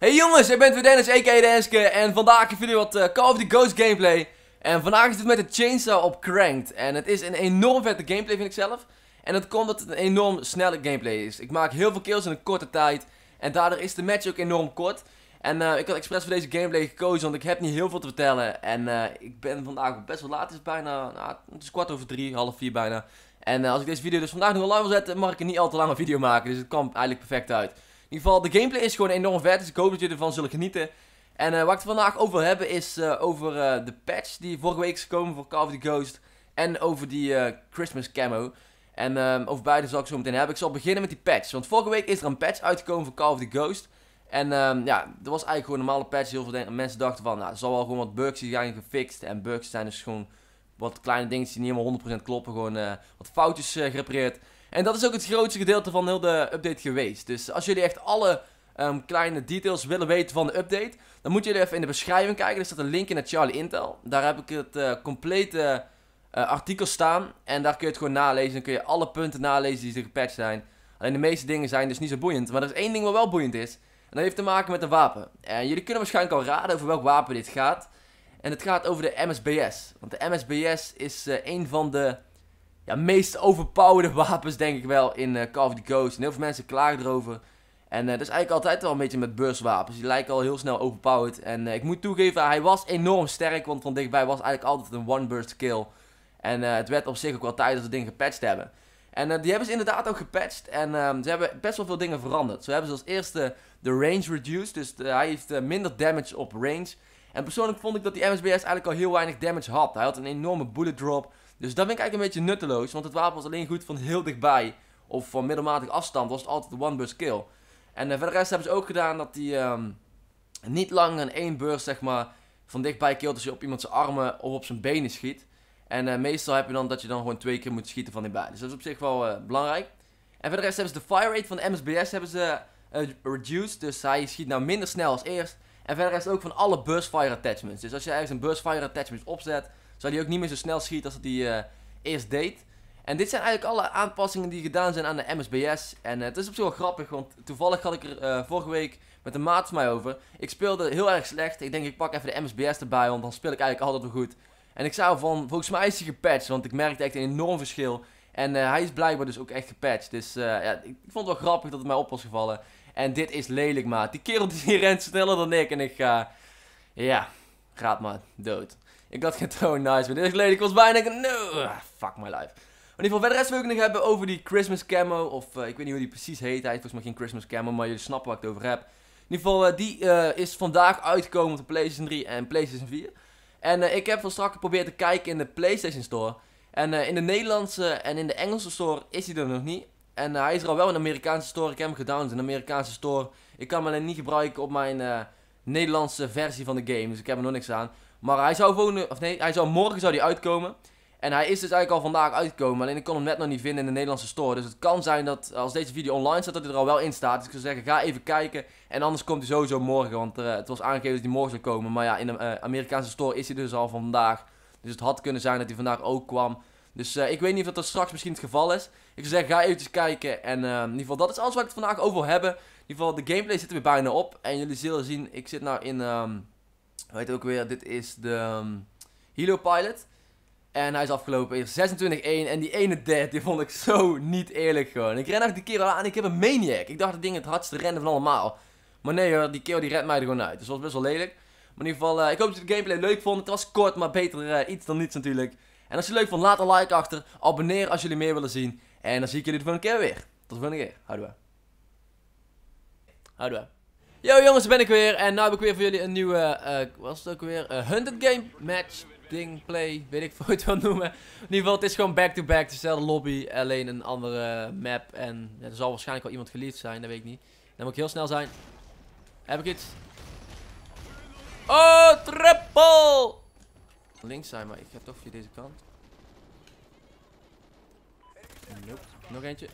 Hey jongens, ik ben weer Dennis, a.k.a. Denske en vandaag heb ik jullie wat eh, Call of the Ghost gameplay. En vandaag is het met de Chainsaw op Cranked. En het is een enorm vette gameplay vind ik zelf. En dat komt omdat het een enorm snelle gameplay is. Ik maak heel veel kills in een korte tijd. En daardoor is de match ook enorm kort. En eh, ik had expres voor deze gameplay gekozen, want ik heb niet heel veel te vertellen. En eh, ik ben vandaag best wel laat, het is bijna, nou, het is kwart over drie, half vier bijna. En als ik deze video dus vandaag nog live wil zetten, mag ik een niet al te lange video maken. Dus het kwam eigenlijk perfect uit. In ieder geval, de gameplay is gewoon enorm vet. Dus ik hoop dat jullie ervan zullen genieten. En eh, wat ik het vandaag over wil hebben is eh, over eh, de patch die vorige week is gekomen voor Call of the Ghost. En over die Christmas camo. En ehm, over beide zal ik zo meteen hebben. Ik zal beginnen met die patch. Want vorige week is er een patch uitgekomen voor Call of the Ghost. En ehm, ja, dat was eigenlijk gewoon een normale patch. Heel veel mensen dachten van, nou, er zal wel gewoon wat bugs zijn gefixt. En bugs zijn dus gewoon wat kleine dingetjes die niet helemaal 100% kloppen. Gewoon wat foutjes gerepareerd. En dat is ook het grootste gedeelte van heel de update geweest. Dus als jullie echt alle ehm, kleine details willen weten van de update, dan moeten jullie even in de beschrijving kijken. Er staat een link in naar Charlie Intel. Daar heb ik het eh, complete eh, artikel staan. En daar kun je het gewoon nalezen. Dan kun je alle punten nalezen die er gepatcht zijn. Alleen de meeste dingen zijn dus niet zo boeiend. Maar er is één ding wat wel boeiend is. En dat heeft te maken met een wapen. En jullie kunnen waarschijnlijk al raden over welk wapen dit gaat. En het gaat over de MSBS. Want de MSBS is uh, een van de ja, meest overpowerde wapens, denk ik wel, in eh, Call of the Ghost. En heel veel mensen klaagden erover. En uh, dat is eigenlijk altijd wel een beetje met beurswapens. Die lijken al heel snel overpowered. En eh, ik moet toegeven, hij was enorm sterk. Want van dichtbij was eigenlijk altijd een one burst kill. En het werd op zich ook wel tijd dat ze dingen gepatcht hebben. En die hebben ze inderdaad ook gepatcht. En ehm, ze hebben best wel veel dingen veranderd. Zo hebben ze als eerste de range reduced. Dus hij heeft minder damage op range. En persoonlijk vond ik dat die MSBS eigenlijk al heel weinig damage had. Hij had een enorme bullet drop. Dus dat vind ik eigenlijk een beetje nutteloos, want het wapen was alleen goed van heel dichtbij. Of van middelmatig afstand was het altijd een one-burst kill. En eh, verder rest hebben ze ook gedaan dat hij ehm, niet lang een één burst, zeg maar, van dichtbij killt. als je op iemand zijn armen of op zijn benen schiet. En eh, meestal heb je dan dat je dan gewoon twee keer moet schieten van dichtbij. Dus dat is op zich wel eh, belangrijk. En verder rest hebben ze de fire rate van de MSBS hebben ze, reduced. Dus hij schiet nou minder snel als eerst. En verder is ook van alle burst fire attachments. Dus als je ergens een burst fire attachment opzet, zou hij ook niet meer zo snel schieten als dat hij eh, eerst deed. En dit zijn eigenlijk alle aanpassingen die gedaan zijn aan de MSBS. En eh, het is op zich wel grappig, want toevallig had ik er eh, vorige week met een maat van mij over. Ik speelde heel erg slecht. Ik denk, ik pak even de MSBS erbij, want dan speel ik eigenlijk altijd wel goed. En ik zou van, volgens mij is hij gepatcht, want ik merkte echt een enorm verschil. En hij is blijkbaar dus ook echt gepatcht. Dus ja, ik vond het wel grappig dat het mij op was gevallen. En dit is lelijk, maat. Die kerel die rent sneller dan ik. En ik ga, ja, gaat maar dood. Ik dacht het gewoon nice, maar dit is Ik was bijna... No, fuck my life. in ieder geval, verder rest wil ik nog hebben over die Christmas camo. Of eh, ik weet niet hoe die precies heet. Hij heeft volgens mij geen Christmas camo, maar jullie snappen waar ik het over heb. In ieder geval, eh, die eh, is vandaag uitgekomen op de PlayStation 3 en PlayStation 4. En ik heb van strak geprobeerd te kijken in de PlayStation Store. En in de Nederlandse en in de Engelse Store is hij er nog niet. En hij is er al wel in de Amerikaanse Store. Ik heb hem gedownload in de Amerikaanse Store. Ik kan hem alleen niet gebruiken op mijn Nederlandse versie van de game. Dus ik heb er nog niks aan. Maar hij zou, volgende, of nee, hij zou morgen zou die uitkomen. En hij is dus eigenlijk al vandaag uitkomen Alleen ik kon hem net nog niet vinden in de Nederlandse store. Dus het kan zijn dat als deze video online staat, dat hij er al wel in staat. Dus ik zou zeggen, ga even kijken. En anders komt hij sowieso morgen. Want eh, het was aangegeven dat hij morgen zou komen. Maar ja, in de eh, Amerikaanse store is hij dus al vandaag. Dus het had kunnen zijn dat hij vandaag ook kwam. Dus eh, ik weet niet of dat, straks misschien het geval is. Ik zou zeggen, ga eventjes kijken. En in ieder geval, dat is alles wat ik het vandaag over wil hebben. In ieder geval, de gameplay zit er weer bijna op. En jullie zullen zien, ik zit nou in... Ehm, Weet ook weer, dit is de um, Hilo Pilot. En hij is afgelopen 26-1. En die ene dead, die vond ik zo niet eerlijk gewoon. Ik ren achter die kerel aan ik heb een maniac. Ik dacht dat ding het hardste rennen van allemaal. Maar nee hoor, die kerel die redt mij er gewoon uit. Dus dat was best wel lelijk. Maar in ieder geval, eh, ik hoop dat je de gameplay leuk vond. Het was kort, maar beter eh, iets dan niets natuurlijk. En als je het leuk vond, laat een like achter. Abonneer als jullie meer willen zien. En dan zie ik jullie de volgende keer weer. Tot de volgende keer. Houden we. Yo jongens, ben ik weer. En nu heb ik weer voor jullie een nieuwe, uh, eh, was het ook weer, Een eh, Hunted Game Match, ding, play, weet ik hoe je het noemen. In ieder geval, het is gewoon back-to-back, dezelfde lobby, alleen een andere map. En ja, er zal waarschijnlijk wel iemand geleerd zijn, dat weet ik niet. Dan moet ik heel snel zijn. Heb ik iets? Oh, triple! Links zijn, maar ik ga toch via deze kant. Nope. Nog eentje.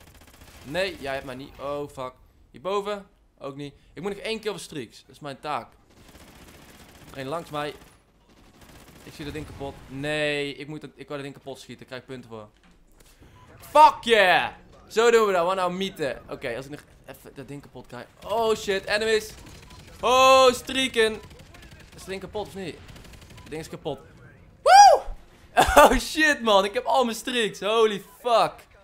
Nee, jij hebt mij niet. Oh, fuck. Hierboven. Ook niet. Ik moet nog één keer op streaks. Dat is mijn taak. Eén langs mij. Ik zie dat ding kapot. Nee, ik, moet dat, ik kan dat ding kapot schieten. Ik krijg punten voor. Fuck yeah! Zo doen we dat. Wat nou mieten. Oké, als ik nog even dat ding kapot krijg. Oh shit, enemies. Oh, streaken. Is dat ding kapot of niet? Dat ding is kapot. Woo! Oh shit man, ik heb al mijn streaks. Holy fuck.